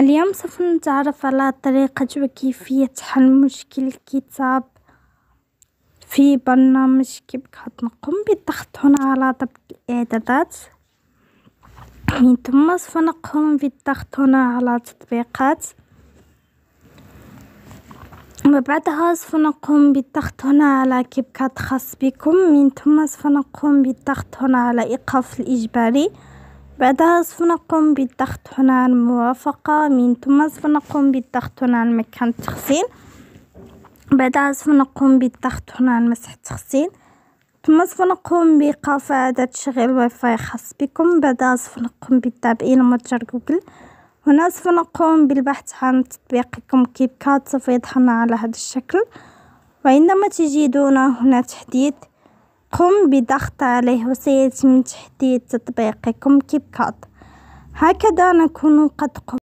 اليوم سوف نتعرف على طريقة وكيفية حل مشكل كتاب في برنامج كيبكات، نقوم بالضغط هنا على ضبط الاعدادات، من ثم سوف نقوم بالضغط هنا على تطبيقات، وبعدها سوف نقوم بالضغط هنا على كيبكات خاص بكم، من ثم سوف نقوم بالضغط هنا على ايقاف الاجباري. بعدها سوف نقوم بالضغط هنا على الموافقة من ثم سوف نقوم بالضغط هنا على مكان التخزين بعدها سوف نقوم بالضغط هنا على مسح التخزين ثم سوف نقوم بايقاف اعاده تشغيل واي فاي خاص بكم بعدها سوف نقوم بالذهاب الى متجر جوجل هنا سوف نقوم بالبحث عن تطبيقكم كيب كات سوف يظهرنا على هذا الشكل وعندما تجدون هنا تحديث قم بضغط عليه وسيتم تحديد تطبيقكم كيبكات هكذا نكون قد قمنا